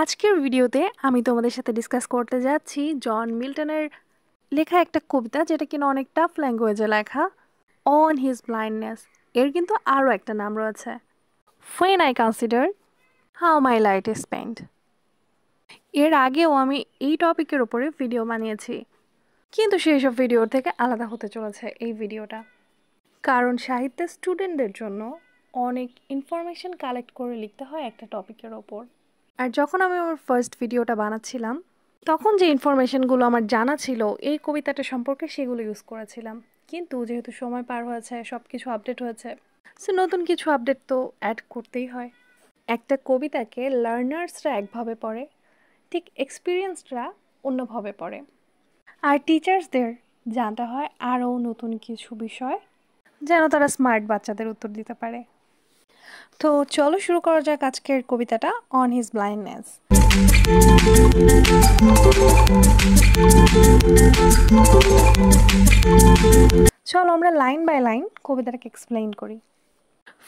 আজকের ভিডিওতে আমি তোমাদের সাথে ডিসকাস করতে যাচ্ছি জন মিল্টনের লেখা একটা কবিতা যেটা কিনা অনেক টাফ ল্যাঙ্গুয়েজে লেখা অন হিজ ব্লাইন্ডনেস এর কিন্তু আরও একটা নাম রয়েছে when I consider how my light is spent এর আগেও আমি এই টপিকের ওপরে ভিডিও বানিয়েছি কিন্তু সেই সব ভিডিওর থেকে আলাদা হতে চলেছে এই ভিডিওটা কারণ সাহিত্যের স্টুডেন্টদের জন্য অনেক ইনফরমেশন কালেক্ট করে লিখতে হয় একটা টপিকের ওপর আর যখন আমি আমার ফার্স্ট ভিডিওটা বানাচ্ছিলাম তখন যে ইনফরমেশনগুলো আমার জানা ছিল এই কবিতাটা সম্পর্কে সেগুলো ইউজ করেছিলাম কিন্তু যেহেতু সময় পার হয়েছে সব কিছু আপডেট হয়েছে সো নতুন কিছু আপডেট তো অ্যাড করতেই হয় একটা কবিতাকে লার্নার্সরা একভাবে পড়ে ঠিক এক্সপিরিয়েন্সরা অন্যভাবে পড়ে আর টিচার্সদের জানতে হয় আরও নতুন কিছু বিষয় যেন তারা স্মার্ট বাচ্চাদের উত্তর দিতে পারে তো চলো শুরু করা যাক আজকের কবিতাটা অন হিজ ব্লাইন্ডনেস চলো আমরা লাইন বাই লাইন কবিতাটাকে এক্সপ্লেইন করি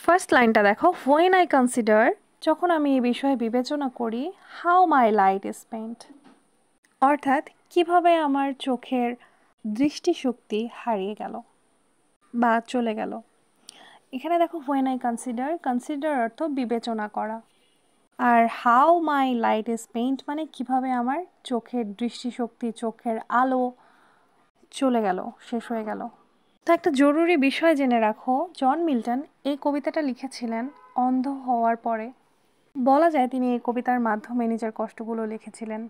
ফার্স্ট লাইনটা দেখো হোয়েন আই কনসিডার যখন আমি এই বিষয়ে বিবেচনা করি how my light is spent অর্থাৎ কিভাবে আমার চোখের দৃষ্টিশক্তি হারিয়ে গেল বা চলে গেল এখানে দেখো হোয়েন আই কনসিডার কনসিডার অর্থ বিবেচনা করা আর how my light is spent মানে কিভাবে আমার চোখের দৃষ্টিশক্তি চোখের আলো চলে গেল শেষ হয়ে গেল তো একটা জরুরি বিষয় জেনে রাখো জন মিল্টন এই কবিতাটা লিখেছিলেন অন্ধ হওয়ার পরে বলা যায় তিনি এই কবিতার মাধ্যমে নিজের কষ্টগুলো লিখেছিলেন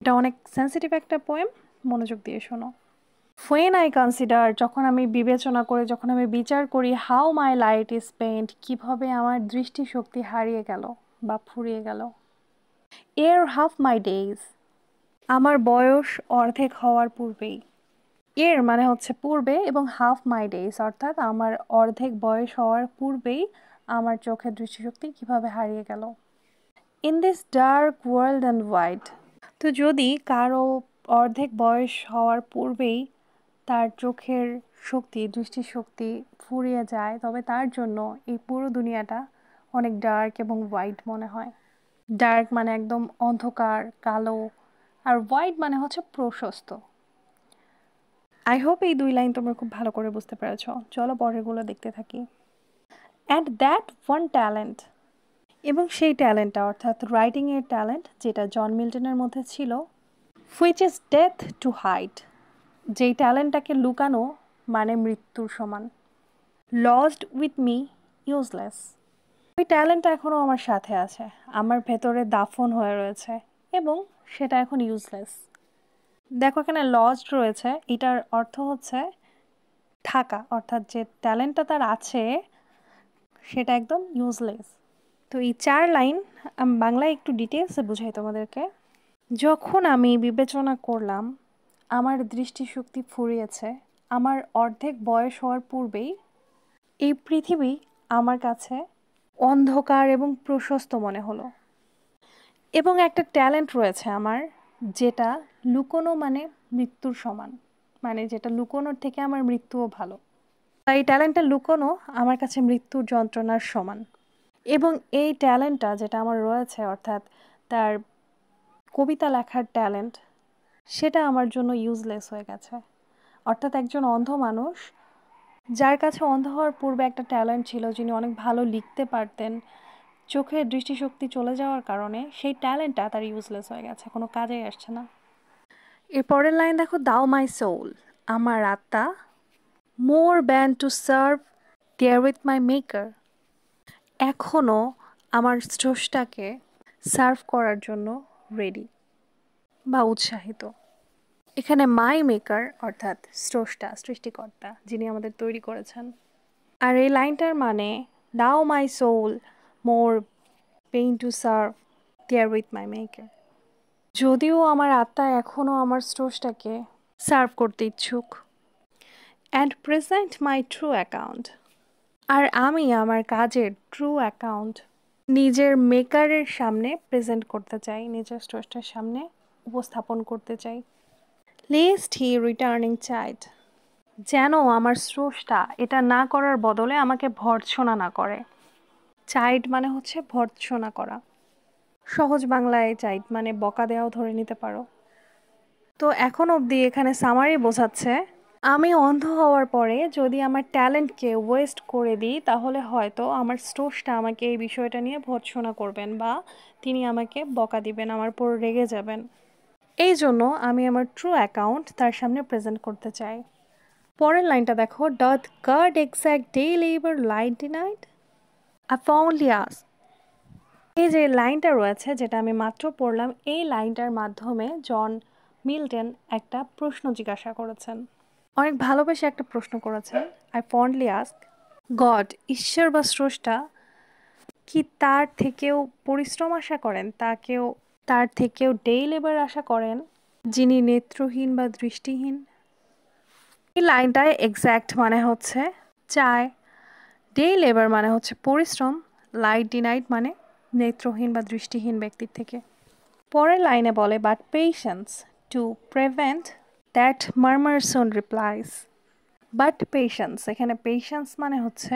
এটা অনেক সেন্সিটিভ একটা পোয়েম মনোযোগ দিয়ে শোনো ফোয়েন আই কনসিডার যখন আমি বিবেচনা করে যখন আমি বিচার করি how my light is spent কীভাবে আমার দৃষ্টিশক্তি হারিয়ে গেল বা ফুরিয়ে গেল এর হাফ মাই ডেইজ আমার বয়স অর্ধেক হওয়ার পূর্বেই এর মানে হচ্ছে পূর্বে এবং হাফ মাই ডেইজ অর্থাৎ আমার অর্ধেক বয়স হওয়ার পূর্বেই আমার চোখের দৃষ্টিশক্তি কীভাবে হারিয়ে গেল in this dark world and wide তো যদি কারো অর্ধেক বয়স হওয়ার পূর্বেই তার চোখের শক্তি দৃষ্টিশক্তি ফুরিয়ে যায় তবে তার জন্য এই পুরো দুনিয়াটা অনেক ডার্ক এবং হোয়াইট মনে হয় ডার্ক মানে একদম অন্ধকার কালো আর হোয়াইট মানে হচ্ছে প্রশস্ত আই হোপ এই দুই লাইন তোমরা খুব ভালো করে বুঝতে পেরেছ চলো পরেরগুলো দেখতে থাকি অ্যান্ড দ্যাট ওয়ান ট্যালেন্ট এবং সেই ট্যালেন্টটা অর্থাৎ রাইটিংয়ের ট্যালেন্ট যেটা জন মিল্টনের মধ্যে ছিল which is death to hide যেই ট্যালেন্টটাকে লুকানো মানে মৃত্যুর সমান লস্ট উইথ মি ইউজলেস ওই ট্যালেন্ট এখনও আমার সাথে আছে আমার ভেতরে দাফন হয়ে রয়েছে এবং সেটা এখন ইউজলেস দেখো এখানে লস্ট রয়েছে এটার অর্থ হচ্ছে থাকা অর্থাৎ যে ট্যালেন্টটা তার আছে সেটা একদম ইউজলেস তো এই চার লাইন আমি বাংলায় একটু ডিটেলসে বুঝাই তোমাদেরকে যখন আমি বিবেচনা করলাম আমার দৃষ্টিশক্তি ফুরিয়েছে আমার অর্ধেক বয়স হওয়ার পূর্বেই এই পৃথিবী আমার কাছে অন্ধকার এবং প্রশস্ত মনে হলো এবং একটা ট্যালেন্ট রয়েছে আমার যেটা লুকোনো মানে মৃত্যুর সমান মানে যেটা লুকোনোর থেকে আমার মৃত্যুও ভালো তাই এই ট্যালেন্টটা লুকোনো আমার কাছে মৃত্যুর যন্ত্রণার সমান এবং এই ট্যালেন্টটা যেটা আমার রয়েছে অর্থাৎ তার কবিতা লেখার ট্যালেন্ট সেটা আমার জন্য ইউজলেস হয়ে গেছে অর্থাৎ একজন অন্ধ মানুষ যার কাছে অন্ধ হওয়ার পূর্বে একটা ট্যালেন্ট ছিল যিনি অনেক ভালো লিখতে পারতেন চোখের দৃষ্টিশক্তি চলে যাওয়ার কারণে সেই ট্যালেন্টটা তার ইউজলেস হয়ে গেছে কোনো কাজে আসছে না এর পরের লাইন দেখো দাও মাই সোল আমার আত্মা more bent to serve therewith my maker এখনও আমার স্রষ্টাকে সার্ভ করার জন্য রেডি বা উৎসাহিত এখানে মাই মেকার অর্থাৎ স্রষ্টা সৃষ্টিকর্তা যিনি আমাদের তৈরি করেছেন আর এই লাইনটার মানে now my soul more pain to serve therewith my maker যদিও আমার আত্মা এখনও আমার স্রষ্টাকে সার্ভ করতে ইচ্ছুক and present my true account আর আমি আমার কাজের ট্রু অ্যাকাউন্ট নিজের মেকারের সামনে প্রেজেন্ট করতে চাই নিজের স্রষ্টার সামনে উপস্থাপন করতে চাই লেস্ট হি রিটার্নিং চাইড যেন আমার স্রষ্টা এটা না করার বদলে আমাকে ভর্ৎসনা না করে চাইড মানে হচ্ছে ভর্ৎসনা করা সহজ বাংলায় চাইড মানে বকা দেওয়াও ধরে নিতে পারো তো এখন অবধি এখানে সামারি বোঝাচ্ছে আমি অন্ধ হওয়ার পরে যদি আমার ট্যালেন্টকে ওয়েস্ট করে দিই তাহলে হয়তো আমার স্রষ্টা আমাকে এই বিষয়টা নিয়ে ভর্ৎসনা করবেন বা তিনি আমাকে বকা দিবেন আমার পর রেগে যাবেন এই জন্য আমি আমার ট্রু অ্যাকাউন্ট তার সামনে প্রেজেন্ট করতে চাই পরের লাইনটা দেখো doth God exact day labour light denied আফাউলিয়াস এই যে লাইনটা রয়েছে যেটা আমি মাত্র পড়লাম এই লাইনটার মাধ্যমে জন মিল্টন একটা প্রশ্ন জিজ্ঞাসা করেছেন অনেক ভালোবেসে একটা প্রশ্ন করেছেন আই ফন্ডলি আস্ক গড ঈশ্বর বা স্রষ্টা কি তার থেকেও পরিশ্রম আশা করেন তাকেও তার থেকেও ডেই লেবার আশা করেন যিনি নেত্রহীন বা দৃষ্টিহীন এই লাইনটায় এক্স্যাক্ট মানে হচ্ছে চায় ডে লেবার মানে হচ্ছে পরিশ্রম লাইট ডিনাইট মানে নেত্রহীন বা দৃষ্টিহীন ব্যক্তির থেকে পরের লাইনে বলে but patience to prevent that murmur soon replies but patience এখানে পেশেন্স মানে হচ্ছে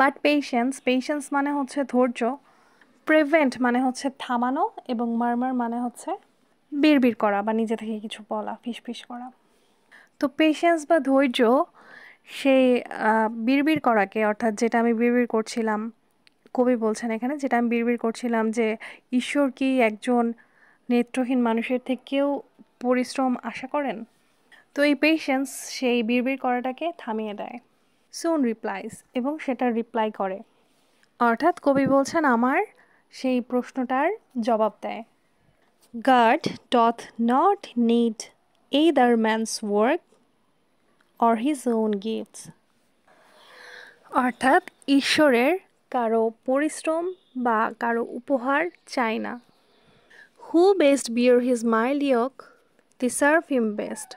বাট পেশেন্স পেশেন্স মানে হচ্ছে ধৈর্য প্রেভেন্ট মানে হচ্ছে থামানো এবং মারমার মানে হচ্ছে বিড়বিড় করা বা নিজে থেকে কিছু বলা ফিসফিস করা তো পেশেন্স বা ধৈর্য সেই বিড় করাকে অর্থাৎ যেটা আমি বিড়বিড় করছিলাম কবি বলছেন এখানে যেটা আমি বিড়বিড় করছিলাম যে ঈশ্বর কি একজন নেত্রহীন মানুষের থেকেও পরিশ্রম আশা করেন তো এই পেশেন্স সেই বিড়বিড় করাটাকে থামিয়ে দেয় সুন রিপ্লাইস এবং সেটা রিপ্লাই করে অর্থাৎ কবি বলছেন আমার সেই প্রশ্নটার জবাব দেয় ডথ not need either man's work or his own gifts অর্থাৎ ঈশ্বরের কারো পরিশ্রম বা কারো উপহার চায় না who best bear his mild yoke they serve him best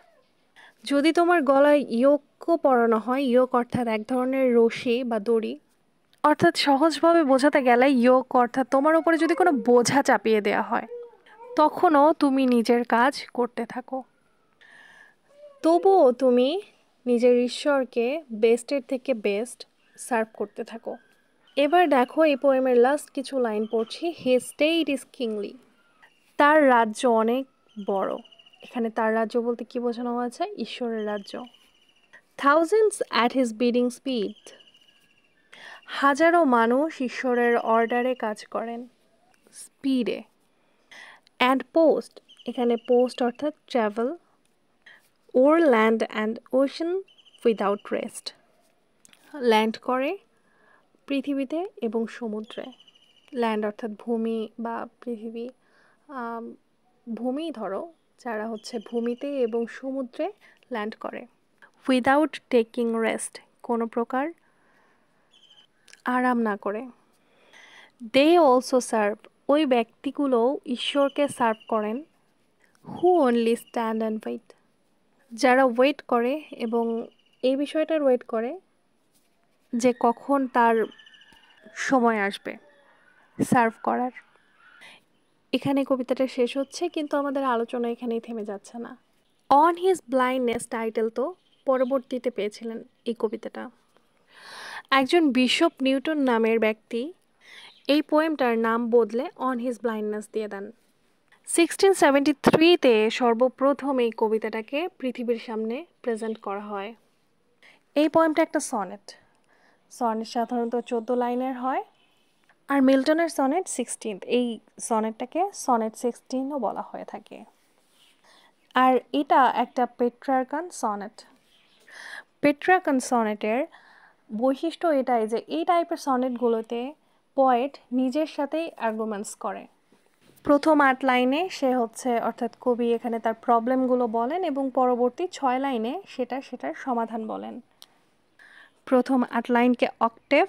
যদি তোমার গলায় ইয়ক পরানো হয় ইয়ক অর্থাৎ এক ধরনের রশি বা দড়ি অর্থাৎ সহজভাবে বোঝাতে গেলে ইয়োগ অর্থাৎ তোমার উপরে যদি কোনো বোঝা চাপিয়ে দেওয়া হয় তখনও তুমি নিজের কাজ করতে থাকো তবুও তুমি নিজের ঈশ্বরকে বেস্টের থেকে বেস্ট সার্ভ করতে থাকো এবার দেখো এই পোয়েমের লাস্ট কিছু লাইন পড়ছি হে স্টেট ইজ কিংলি তার রাজ্য অনেক বড় এখানে তার রাজ্য বলতে কি বোঝানো হয়েছে ঈশ্বরের রাজ্য thousands at his bidding speed হাজারো মানুষ ঈশ্বরের অর্ডারে কাজ করেন স্পিডে অ্যান্ড পোস্ট এখানে পোস্ট অর্থাৎ travel o'er land and ocean without rest land করে পৃথিবীতে এবং সমুদ্রে ল্যান্ড অর্থাৎ ভূমি বা পৃথিবী ভূমি ধরো যারা হচ্ছে ভূমিতে এবং সমুদ্রে ল্যান্ড করে উইদাউট টেকিং রেস্ট কোনো প্রকার আরাম না করে দে অলসো সার্ভ ওই ব্যক্তিগুলোও ঈশ্বরকে সার্ভ করেন who only stand and wait যারা ওয়েট করে এবং এই বিষয়টার ওয়েট করে যে কখন তার সময় আসবে সার্ভ করার এখানে কবিতাটা শেষ হচ্ছে কিন্তু আমাদের আলোচনা এখানেই থেমে যাচ্ছে না অন হিজ ব্লাইন্ডনেস টাইটেল তো পরবর্তীতে পেয়েছিলেন এই কবিতাটা একজন বিশপ নিউটন নামের ব্যক্তি এই পোয়েমটার নাম বদলে অন হিজ ব্লাইন্ডনেস দিয়ে দেন সিক্সটিন সেভেন্টি থ্রিতে সর্বপ্রথম এই কবিতাটাকে পৃথিবীর সামনে প্রেজেন্ট করা হয় এই পোয়েমটা একটা সনেট সনেট সাধারণত চোদ্দ লাইনের হয় আর মিল্টনের সনেট সিক্সটিন এই সনেটটাকে সনেট সিক্সটিনও বলা হয়ে থাকে আর এটা একটা পেট্রার্কান সনেট পেট্রাকান সনেটের বৈশিষ্ট্য এটাই যে এই টাইপের সনেটগুলোতে পয়েট নিজের সাথেই আর্গুমেন্টস করে প্রথম আট লাইনে সে হচ্ছে অর্থাৎ কবি এখানে তার প্রবলেমগুলো বলেন এবং পরবর্তী ছয় লাইনে সেটা সেটার সমাধান বলেন প্রথম আট লাইনকে অকটেভ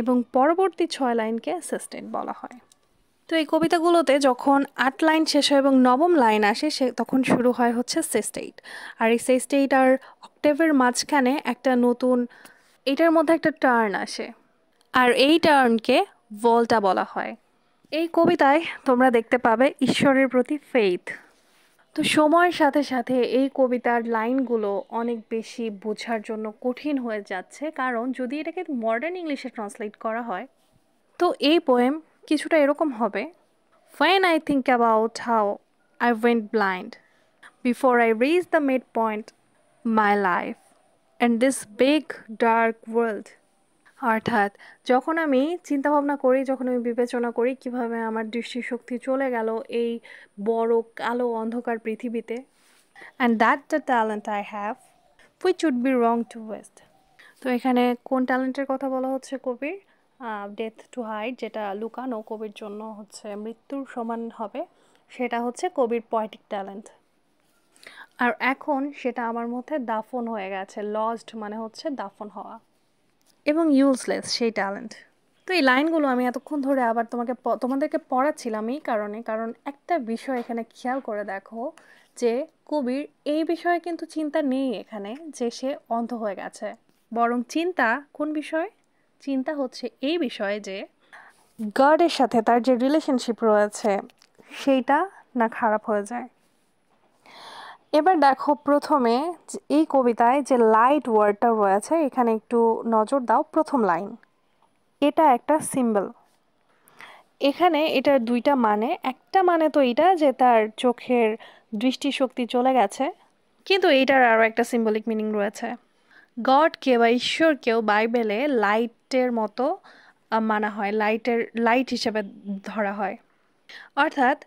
এবং পরবর্তী ছয় লাইনকে সেস্টেন্ট বলা হয় তো এই কবিতাগুলোতে যখন আট লাইন শেষ হয় এবং নবম লাইন আসে সে তখন শুরু হয় হচ্ছে সেস্টেইট আর এই সেস্টেইট আর অক্টেভের মাঝখানে একটা নতুন এটার মধ্যে একটা টার্ন আসে আর এই টার্নকে ভল্টা বলা হয় এই কবিতায় তোমরা দেখতে পাবে ঈশ্বরের প্রতি ফেইথ তো সময়ের সাথে সাথে এই কবিতার লাইনগুলো অনেক বেশি বোঝার জন্য কঠিন হয়ে যাচ্ছে কারণ যদি এটাকে মডার্ন ইংলিশে ট্রান্সলেট করা হয় তো এই পোয়েম কিছুটা এরকম হবে I think about how I went blind before I reached the mid point my life and this big dark world অর্থাৎ যখন আমি চিন্তাভাবনা করি যখন আমি বিবেচনা করি কিভাবে আমার দৃষ্টিশক্তি চলে গেল এই বড় কালো অন্ধকার পৃথিবীতে and that the talent I have which would be wrong to waste তো এখানে কোন ট্যালেন্টের কথা বলা হচ্ছে কবির ডেথ টু হাইট যেটা লুকানো কবির জন্য হচ্ছে মৃত্যুর সমান হবে সেটা হচ্ছে কবির পয়েটিক ট্যালেন্ট আর এখন সেটা আমার মধ্যে দাফন হয়ে গেছে লজড মানে হচ্ছে দাফন হওয়া এবং ইউজলেস সেই ট্যালেন্ট তো এই লাইনগুলো আমি এতক্ষণ ধরে আবার তোমাকে তোমাদেরকে পড়াচ্ছিলাম এই কারণে কারণ একটা বিষয় এখানে খেয়াল করে দেখো যে কবির এই বিষয়ে কিন্তু চিন্তা নেই এখানে যে সে অন্ধ হয়ে গেছে বরং চিন্তা কোন বিষয় চিন্তা হচ্ছে এই বিষয়ে যে গডের সাথে তার যে রিলেশনশিপ রয়েছে সেইটা না খারাপ হয়ে যায় এবার দেখো প্রথমে এই কবিতায় যে লাইট ওয়ার্ডটা রয়েছে এখানে একটু নজর দাও প্রথম লাইন এটা একটা সিম্বল এখানে এটার দুইটা মানে একটা মানে তো এটা যে তার চোখের দৃষ্টিশক্তি চলে গেছে কিন্তু এইটার আরও একটা সিম্বলিক মিনিং রয়েছে গড কেউ বা ঈশ্বর কেউ বাইবেলে লাইটের মতো মানা হয় লাইটের লাইট হিসেবে ধরা হয় অর্থাৎ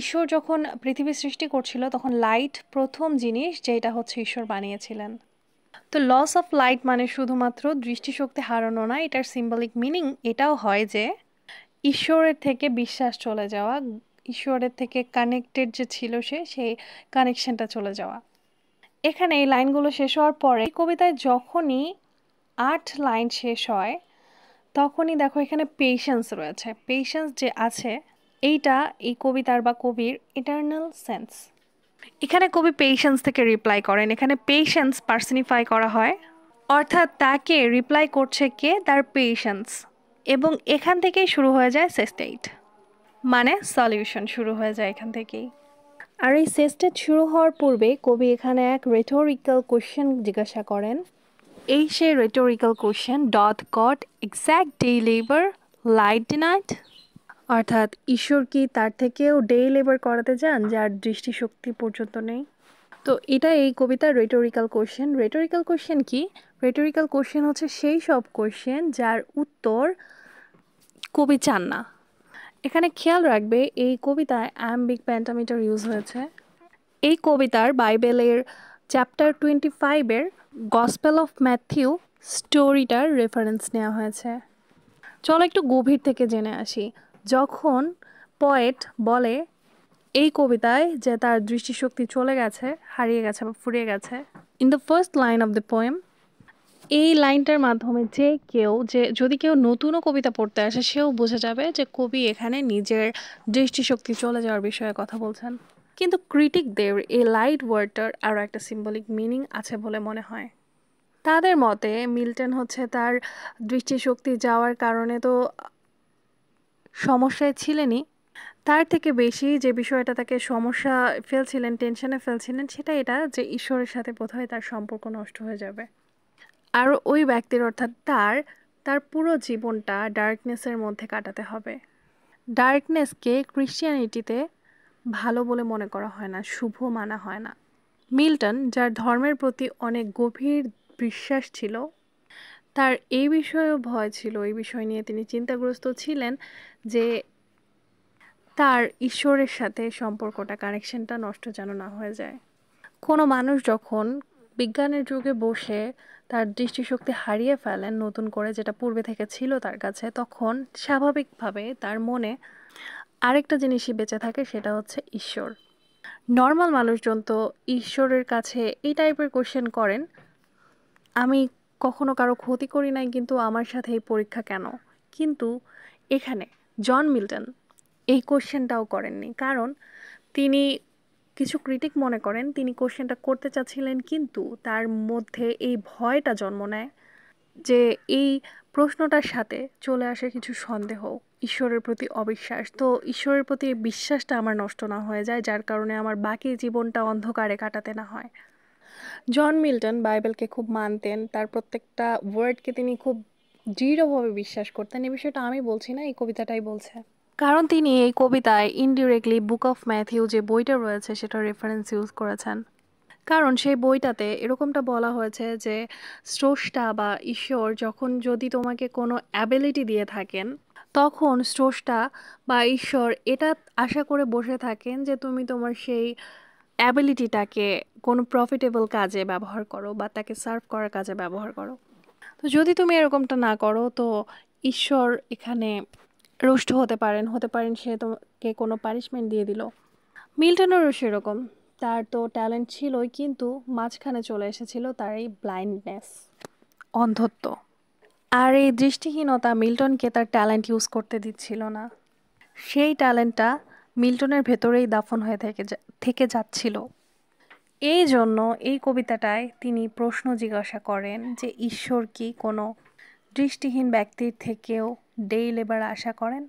ঈশ্বর যখন পৃথিবী সৃষ্টি করছিল তখন লাইট প্রথম জিনিস যেটা হচ্ছে ঈশ্বর বানিয়েছিলেন তো লস অফ লাইট মানে শুধুমাত্র দৃষ্টিশক্তি হারানো না এটার সিম্বলিক মিনিং এটাও হয় যে ঈশ্বরের থেকে বিশ্বাস চলে যাওয়া ঈশ্বরের থেকে কানেক্টেড যে ছিল সে সেই কানেকশনটা চলে যাওয়া এখানে এই লাইনগুলো শেষ হওয়ার পরে কবিতায় যখনই আট লাইন শেষ হয় তখনই দেখো এখানে পেশেন্স রয়েছে পেশেন্স যে আছে এইটা এই কবিতার বা কবির ইটার্নাল সেন্স এখানে কবি পেশেন্স থেকে রিপ্লাই করেন এখানে পেশেন্স পার্সনিফাই করা হয় অর্থাৎ তাকে রিপ্লাই করছে কে তার পেশেন্স এবং এখান থেকেই শুরু হয়ে যায় সেস্টেট মানে সলিউশন শুরু হয়ে যায় এখান থেকেই আর এই সেস্টেট শুরু হওয়ার পূর্বে কবি এখানে এক রেটোরিক্যাল কোশ্চেন জিজ্ঞাসা করেন এই সে rhetorical question doth God exact day labour light denied অর্থাৎ ঈশ্বর কি তার থেকেও ডে লেবার করাতে চান যার দৃষ্টিশক্তি পর্যন্ত নেই তো এটা এই কবিতার রেটোরিক্যাল কোশ্চেন রেটোরিক্যাল কোয়েশ্চেন কি রেটোরিক্যাল কোয়েশ্চেন হচ্ছে সেই সব কোয়েশ্চেন যার উত্তর কবি চান না এখানে খেয়াল রাখবে এই কবিতায় অ্যাম্বিক প্যান্টামিটার ইউজ হয়েছে এই কবিতার বাইবেলের চ্যাপ্টার টোয়েন্টি ফাইভের গসপেল অফ ম্যাথিউ স্টোরিটার রেফারেন্স নেওয়া হয়েছে চলো একটু গভীর থেকে জেনে আসি যখন পয়েট বলে এই কবিতায় যে তার দৃষ্টিশক্তি চলে গেছে হারিয়ে গেছে বা ফুরিয়ে গেছে in the first line of the poem এই লাইনটার মাধ্যমে যে কেউ যে যদি কেউ নতুনও কবিতা পড়তে আসে সেও বোঝা যাবে যে কবি এখানে নিজের দৃষ্টিশক্তি চলে যাওয়ার বিষয়ে কথা বলছেন কিন্তু ক্রিটিকদের এই লাইট ওয়ার্ডটার আরও একটা সিম্বলিক মিনিং আছে বলে মনে হয় তাদের মতে মিল্টন হচ্ছে তার দৃষ্টিশক্তি যাওয়ার কারণে তো সমস্যায় ছিলেনই তার থেকে বেশি যে বিষয়টা তাকে সমস্যা ফেলছিলেন টেনশনে ফেলছিলেন সেটা এটা যে ঈশ্বরের সাথে বোধহয় তার সম্পর্ক নষ্ট হয়ে যাবে আর ওই ব্যক্তির অর্থাৎ তার তার পুরো জীবনটা ডার্কনেসের মধ্যে কাটাতে হবে ডার্কনেসকে ক্রিশ্চিয়ানিটিতে ভালো বলে মনে করা হয় না শুভ মানা হয় না মিল্টন যার ধর্মের প্রতি অনেক গভীর বিশ্বাস ছিল তার এই বিষয়েও ভয় ছিল এই বিষয় নিয়ে তিনি চিন্তাগ্রস্ত ছিলেন যে তার ঈশ্বরের সাথে সম্পর্কটা কানেকশনটা নষ্ট যেন না হয়ে যায় কোনো মানুষ যখন বিজ্ঞানের যুগে বসে তার দৃষ্টিশক্তি হারিয়ে ফেলেন নতুন করে যেটা পূর্বে থেকে ছিল তার কাছে তখন স্বাভাবিকভাবে তার মনে আরেকটা জিনিসই বেঁচে থাকে সেটা হচ্ছে ঈশ্বর নর্মাল মানুষজন তো ঈশ্বরের কাছে এই টাইপের কোশ্চেন করেন আমি কখনো কারো ক্ষতি করি নাই কিন্তু আমার সাথে এই পরীক্ষা কেন কিন্তু এখানে জন মিল্টন এই কোশ্চেনটাও করেননি কারণ তিনি কিছু ক্রিটিক মনে করেন তিনি কোশ্চেনটা করতে চাচ্ছিলেন কিন্তু তার মধ্যে এই ভয়টা জন্ম নেয় যে এই প্রশ্নটার সাথে চলে আসে কিছু সন্দেহ ঈশ্বরের প্রতি অবিশ্বাস তো ঈশ্বরের প্রতি বিশ্বাসটা আমার নষ্ট না হয়ে যায় যার কারণে আমার বাকি জীবনটা অন্ধকারে কাটাতে না হয় জন মিল্টন বাইবেলকে খুব মানতেন তার প্রত্যেকটা ওয়ার্ডকে তিনি খুব দৃঢ়ভাবে বিশ্বাস করতেন এই বিষয়টা আমি বলছি না এই কবিতাটাই বলছে কারণ তিনি এই কবিতায় ইনডিরেক্টলি বুক অফ ম্যাথিউ যে বইটা রয়েছে সেটা রেফারেন্স ইউজ করেছেন কারণ সেই বইটাতে এরকমটা বলা হয়েছে যে স্রষ্টা বা ঈশ্বর যখন যদি তোমাকে কোনো অ্যাবিলিটি দিয়ে থাকেন তখন স্রষ্টা বা ঈশ্বর এটা আশা করে বসে থাকেন যে তুমি তোমার সেই অ্যাবিলিটিটাকে কোনো প্রফিটেবল কাজে ব্যবহার করো বা তাকে সার্ভ করার কাজে ব্যবহার করো তো যদি তুমি এরকমটা না করো তো ঈশ্বর এখানে রুষ্ট হতে পারেন হতে পারেন সে তোমাকে কোনো পানিশমেন্ট দিয়ে দিল মিল্টনেরও সেরকম তার তো ট্যালেন্ট ছিলই কিন্তু মাঝখানে চলে এসেছিল তার এই ব্লাইন্ডনেস অন্ধত্ব আর এই দৃষ্টিহীনতা মিল্টনকে তার ট্যালেন্ট ইউজ করতে দিচ্ছিল না সেই ট্যালেন্টটা মিল্টনের ভেতরেই দাফন হয়ে থেকে যা থেকে যাচ্ছিল এই জন্য এই কবিতাটায় তিনি প্রশ্ন জিজ্ঞাসা করেন যে ঈশ্বর কি কোনো দৃষ্টিহীন ব্যক্তির থেকেও ডেই লেবার আশা করেন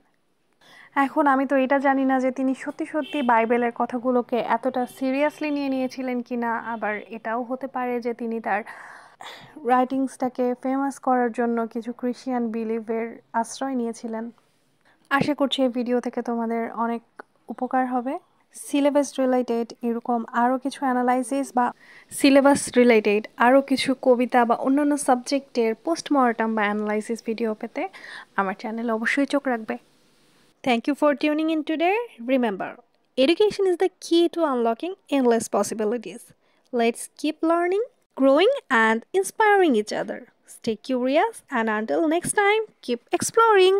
এখন আমি তো এটা জানি না যে তিনি সত্যি সত্যি বাইবেলের কথাগুলোকে এতটা সিরিয়াসলি নিয়ে নিয়েছিলেন কি না আবার এটাও হতে পারে যে তিনি তার রাইটিংসটাকে ফেমাস করার জন্য কিছু ক্রিশ্চিয়ান বিলিভের আশ্রয় নিয়েছিলেন আশা করছি এই ভিডিও থেকে তোমাদের অনেক উপকার হবে সিলেবাস রিলেটেড এরকম আরও কিছু অ্যানালাইসিস বা সিলেবাস রিলেটেড আরও কিছু কবিতা বা অন্যান্য সাবজেক্টের পোস্টমর্টম বা অ্যানালাইসিস ভিডিও পেতে আমার চ্যানেল অবশ্যই চোখ রাখবে thank you for tuning in today remember education is the key to unlocking endless possibilities let's keep learning growing and inspiring each other stay curious and until next time keep exploring